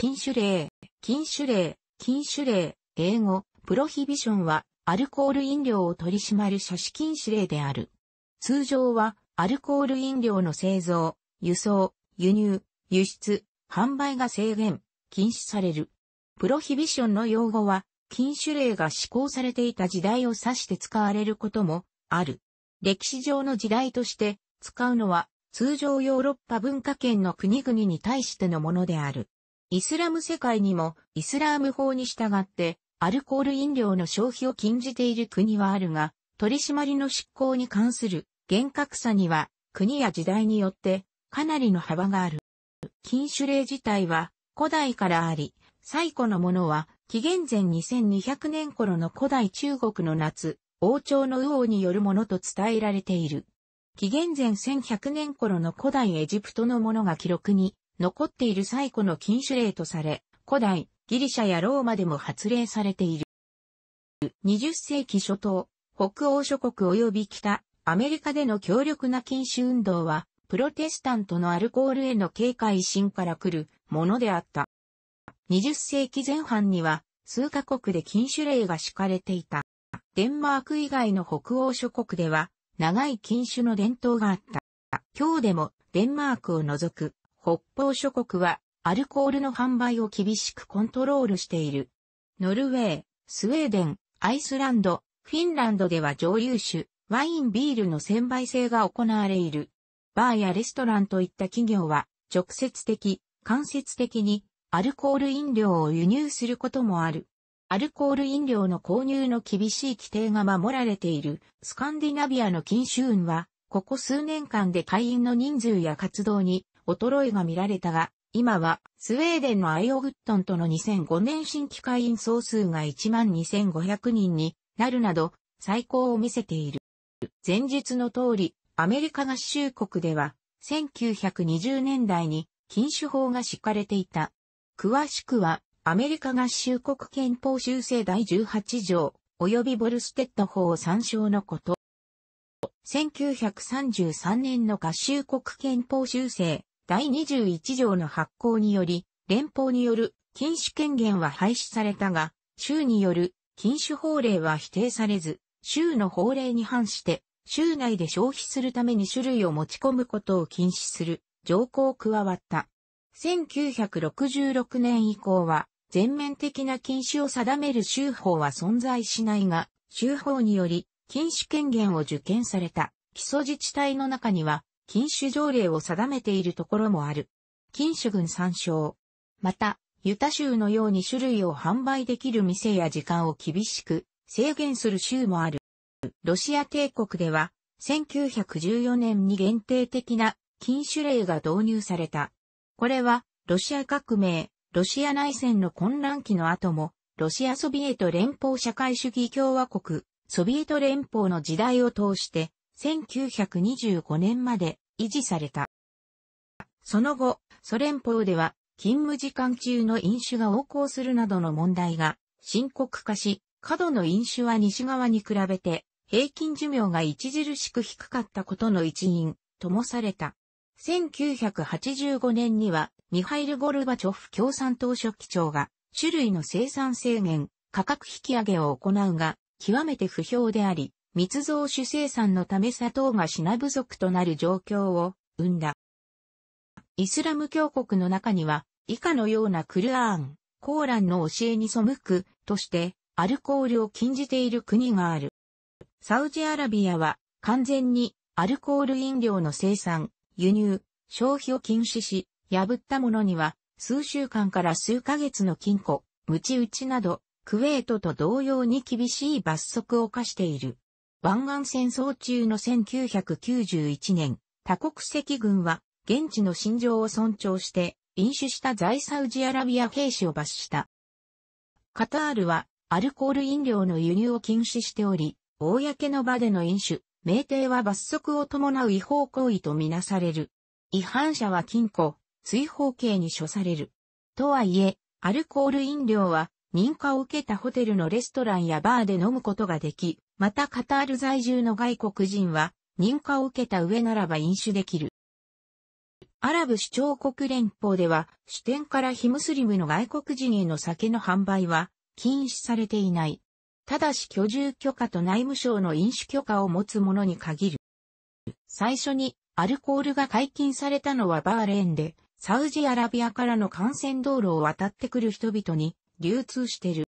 禁酒令、禁酒令、禁酒令、英語、プロヒビションは、アルコール飲料を取り締まる書子禁止令である。通常は、アルコール飲料の製造、輸送、輸入、輸出、販売が制限、禁止される。プロヒビションの用語は、禁酒令が施行されていた時代を指して使われることもある。歴史上の時代として使うのは通常ヨーロッパ文化圏の国々に対してのものである。イスラム世界にもイスラーム法に従ってアルコール飲料の消費を禁じている国はあるが、取り締まりの執行に関する厳格さには国や時代によってかなりの幅がある。禁酒令自体は古代からあり、最古のものは紀元前2200年頃の古代中国の夏、王朝の右王によるものと伝えられている。紀元前1100年頃の古代エジプトのものが記録に残っている最古の禁酒令とされ、古代、ギリシャやローマでも発令されている。20世紀初頭、北欧諸国及び北、アメリカでの強力な禁酒運動は、プロテスタントのアルコールへの警戒心から来るものであった。20世紀前半には、数カ国で禁酒令が敷かれていた。デンマーク以外の北欧諸国では、長い禁酒の伝統があった。今日でも、デンマークを除く北方諸国はアルコールの販売を厳しくコントロールしている。ノルウェー、スウェーデン、アイスランド、フィンランドでは蒸留酒、ワインビールの専売制が行われる。バーやレストランといった企業は直接的、間接的にアルコール飲料を輸入することもある。アルコール飲料の購入の厳しい規定が守られているスカンディナビアの禁酒運は、ここ数年間で会員の人数や活動に衰えが見られたが、今はスウェーデンのアイオグットンとの2005年新規会員総数が12,500人になるなど最高を見せている。前述の通り、アメリカ合衆国では1920年代に禁酒法が敷かれていた。詳しくはアメリカ合衆国憲法修正第18条及びボルステッド法を参照のこと。1933年の合衆国憲法修正第21条の発行により、連邦による禁酒権限は廃止されたが、州による禁酒法令は否定されず、州の法令に反して、州内で消費するために種類を持ち込むことを禁止する条項を加わった。1966年以降は、全面的な禁止を定める州法は存在しないが、州法により禁止権限を受験された基礎自治体の中には、禁酒条例を定めているところもある。禁酒群参照。また、ユタ州のように種類を販売できる店や時間を厳しく制限する州もある。ロシア帝国では、1914年に限定的な禁酒令が導入された。これは、ロシア革命、ロシア内戦の混乱期の後も、ロシアソビエト連邦社会主義共和国、ソビエト連邦の時代を通して、1925年まで維持された。その後、ソ連邦では勤務時間中の飲酒が横行するなどの問題が深刻化し、過度の飲酒は西側に比べて平均寿命が著しく低かったことの一因ともされた。1985年にはミハイル・ゴルバチョフ共産党書記長が種類の生産制限、価格引き上げを行うが、極めて不評であり、密造主生産のため砂糖が品不足となる状況を生んだ。イスラム教国の中には、以下のようなクルアーン、コーランの教えに背くとして、アルコールを禁じている国がある。サウジアラビアは、完全にアルコール飲料の生産、輸入、消費を禁止し、破ったものには、数週間から数ヶ月の禁錮、無知打ちなど、クウェートと同様に厳しい罰則を課している。湾岸戦争中の1991年、多国籍軍は現地の心情を尊重して飲酒した在サウジアラビア兵士を罰した。カタールはアルコール飲料の輸入を禁止しており、公の場での飲酒、酩酊は罰則を伴う違法行為とみなされる。違反者は禁錮、追放刑に処される。とはいえ、アルコール飲料は認可を受けたホテルのレストランやバーで飲むことができ、またカタール在住の外国人は認可を受けた上ならば飲酒できる。アラブ首長国連邦では、主典から非ムスリムの外国人への酒の販売は禁止されていない。ただし居住許可と内務省の飲酒許可を持つ者に限る。最初にアルコールが解禁されたのはバーレーンで、サウジアラビアからの幹線道路を渡ってくる人々に流通してる。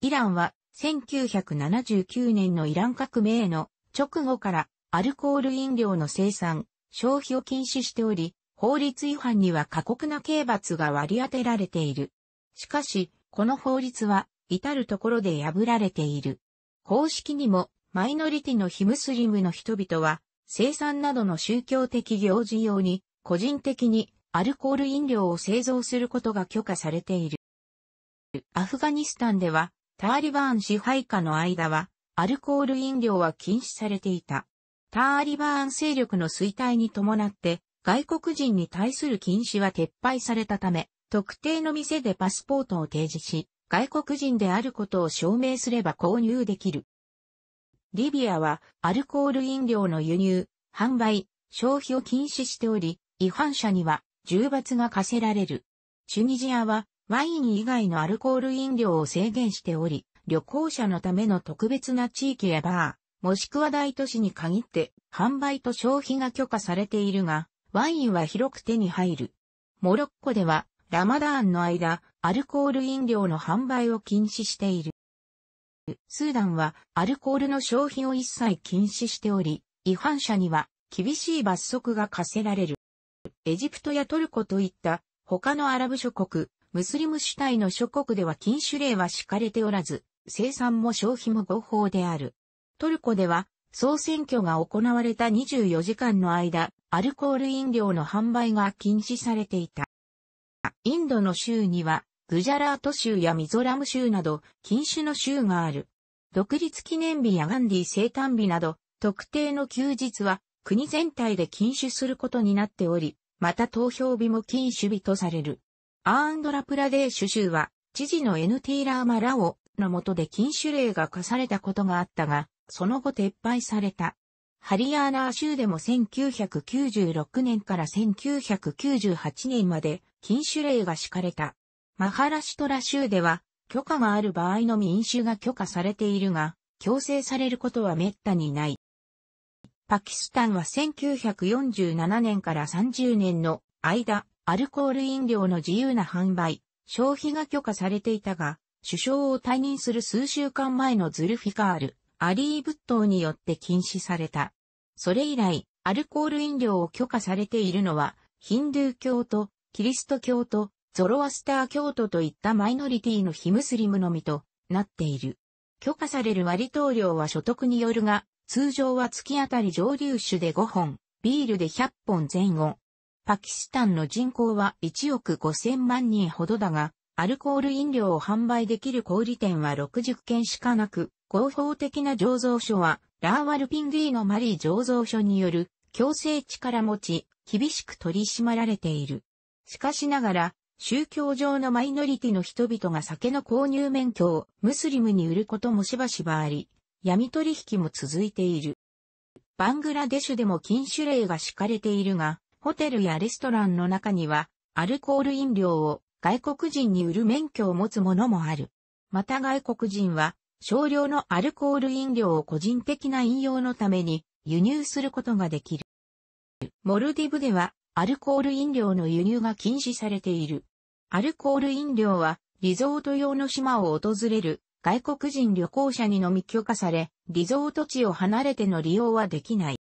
イランは1979年のイラン革命の直後からアルコール飲料の生産、消費を禁止しており、法律違反には過酷な刑罰が割り当てられている。しかし、この法律は至るところで破られている。公式にもマイノリティのヒムスリムの人々は生産などの宗教的行事用に個人的にアルコール飲料を製造することが許可されている。アフガニスタンではターリバーン支配下の間は、アルコール飲料は禁止されていた。ターリバーン勢力の衰退に伴って、外国人に対する禁止は撤廃されたため、特定の店でパスポートを提示し、外国人であることを証明すれば購入できる。リビアはアルコール飲料の輸入、販売、消費を禁止しており、違反者には重罰が課せられる。チュニジアはワイン以外のアルコール飲料を制限しており、旅行者のための特別な地域やバー、もしくは大都市に限って販売と消費が許可されているが、ワインは広く手に入る。モロッコではラマダーンの間、アルコール飲料の販売を禁止している。スーダンはアルコールの消費を一切禁止しており、違反者には厳しい罰則が課せられる。エジプトやトルコといった他のアラブ諸国、ムスリム主体の諸国では禁酒令は敷かれておらず、生産も消費も合法である。トルコでは、総選挙が行われた24時間の間、アルコール飲料の販売が禁止されていた。インドの州には、グジャラート州やミゾラム州など、禁酒の州がある。独立記念日やガンディ生誕日など、特定の休日は、国全体で禁酒することになっており、また投票日も禁酒日とされる。アーンドラプラデーシュ州は、知事の NT ラーマラオの下で禁酒令が課されたことがあったが、その後撤廃された。ハリアーナー州でも1996年から1998年まで禁酒令が敷かれた。マハラシトラ州では許可がある場合のみ飲酒が許可されているが、強制されることは滅多にない。パキスタンは1947年から30年の間、アルコール飲料の自由な販売、消費が許可されていたが、首相を退任する数週間前のズルフィカール、アリー仏頭によって禁止された。それ以来、アルコール飲料を許可されているのは、ヒンドゥー教と、キリスト教と、ゾロアスター教徒といったマイノリティの非ムスリムのみとなっている。許可される割当量は所得によるが、通常は月あたり上流酒で5本、ビールで100本前後、パキスタンの人口は1億5000万人ほどだが、アルコール飲料を販売できる小売店は60件しかなく、合法的な醸造所は、ラーワルピンディのマリー醸造所による強制力持ち、厳しく取り締まられている。しかしながら、宗教上のマイノリティの人々が酒の購入免許をムスリムに売ることもしばしばあり、闇取引も続いている。バングラデシュでも禁酒令が敷かれているが、ホテルやレストランの中には、アルコール飲料を外国人に売る免許を持つものもある。また外国人は、少量のアルコール飲料を個人的な飲用のために輸入することができる。モルディブでは、アルコール飲料の輸入が禁止されている。アルコール飲料は、リゾート用の島を訪れる外国人旅行者にのみ許可され、リゾート地を離れての利用はできない。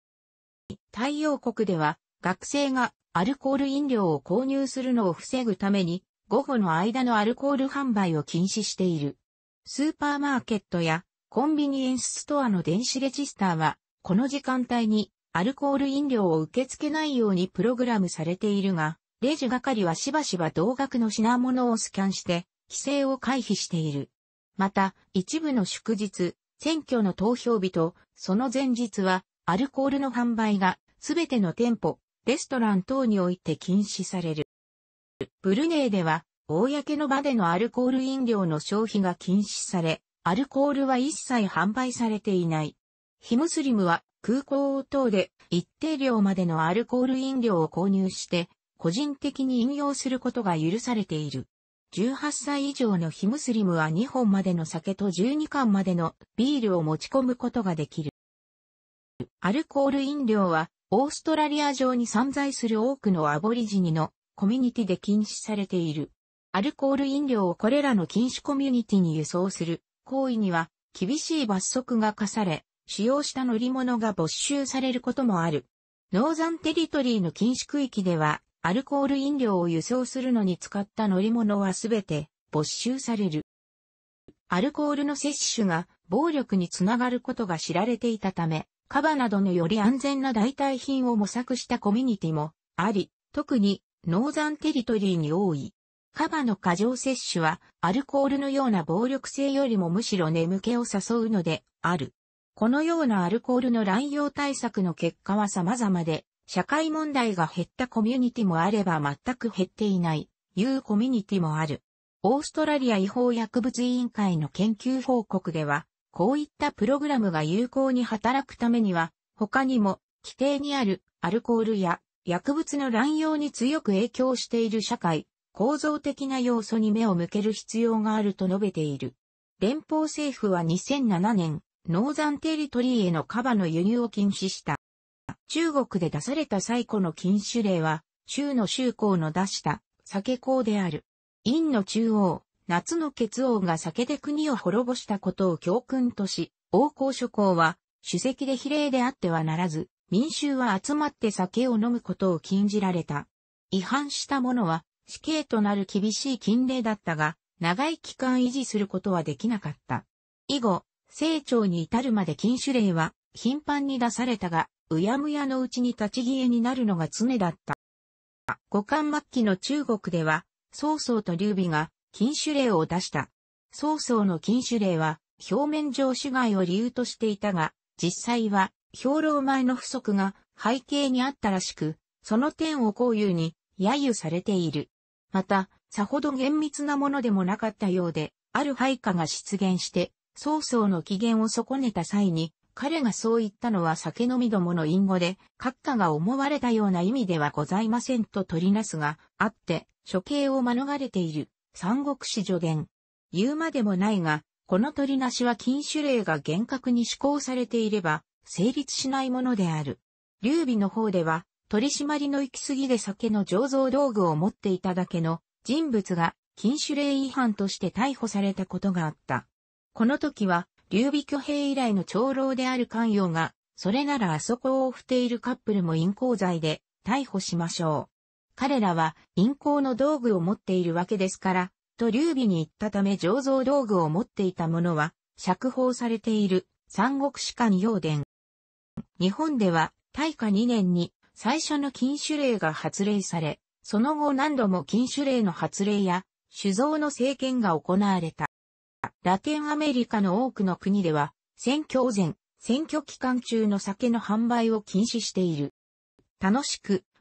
太陽国では、学生がアルコール飲料を購入するのを防ぐために、午後の間のアルコール販売を禁止している。スーパーマーケットやコンビニエンスストアの電子レジスターは、この時間帯にアルコール飲料を受け付けないようにプログラムされているが、レジ係はしばしば同額の品物をスキャンして、規制を回避している。また、一部の祝日、選挙の投票日と、その前日は、アルコールの販売が、すべての店舗、レストラン等において禁止される。ブルネイでは、公の場でのアルコール飲料の消費が禁止され、アルコールは一切販売されていない。ヒムスリムは空港等で一定量までのアルコール飲料を購入して個人的に飲用することが許されている。18歳以上のヒムスリムは2本までの酒と12缶までのビールを持ち込むことができる。アルコール飲料はオーストラリア上に散在する多くのアボリジニのコミュニティで禁止されている。アルコール飲料をこれらの禁止コミュニティに輸送する行為には厳しい罰則が課され、使用した乗り物が没収されることもある。ノーザンテリトリーの禁止区域では、アルコール飲料を輸送するのに使った乗り物はすべて没収される。アルコールの摂取が暴力につながることが知られていたため、カバなどのより安全な代替品を模索したコミュニティもあり、特にノーザンテリトリーに多い。カバの過剰摂取はアルコールのような暴力性よりもむしろ眠気を誘うのである。このようなアルコールの乱用対策の結果は様々で、社会問題が減ったコミュニティもあれば全く減っていない、いうコミュニティもある。オーストラリア違法薬物委員会の研究報告では、こういったプログラムが有効に働くためには、他にも、規定にあるアルコールや薬物の乱用に強く影響している社会、構造的な要素に目を向ける必要があると述べている。連邦政府は2007年、ノーザンテリトリーへのカバの輸入を禁止した。中国で出された最古の禁酒令は、州の州公の出した酒公である。院の中央、夏の結王が酒で国を滅ぼしたことを教訓とし、王侯諸侯は、主席で比例であってはならず、民衆は集まって酒を飲むことを禁じられた。違反した者は死刑となる厳しい禁令だったが、長い期間維持することはできなかった。以後、成長に至るまで禁酒令は頻繁に出されたが、うやむやのうちに立ち消えになるのが常だった。五感末期の中国では、曹操と劉備が禁酒令を出した。曹操の禁酒令は、表面上主害を理由としていたが、実際は、兵糧前の不足が背景にあったらしく、その点を交うに、揶揄されている。また、さほど厳密なものでもなかったようで、ある配下が出現して、曹操の機嫌を損ねた際に、彼がそう言ったのは酒飲みどもの隠語で、閣下が思われたような意味ではございませんと取りなすが、あって、処刑を免れている。三国史助言。言うまでもないが、この取りなしは禁酒令が厳格に施行されていれば、成立しないものである。劉備の方では、取り締まりの行き過ぎで酒の醸造道具を持っていただけの人物が禁酒令違反として逮捕されたことがあった。この時は、劉備挙兵以来の長老である関与が、それならあそこを負っているカップルも隠行罪で逮捕しましょう。彼らは陰行の道具を持っているわけですから、と劉備に言ったため醸造道具を持っていた者は、釈放されている三国士官陽伝。日本では、大化2年に最初の禁酒令が発令され、その後何度も禁酒令の発令や、酒造の政権が行われた。ラテンアメリカの多くの国では、選挙前、選挙期間中の酒の販売を禁止している。楽しく、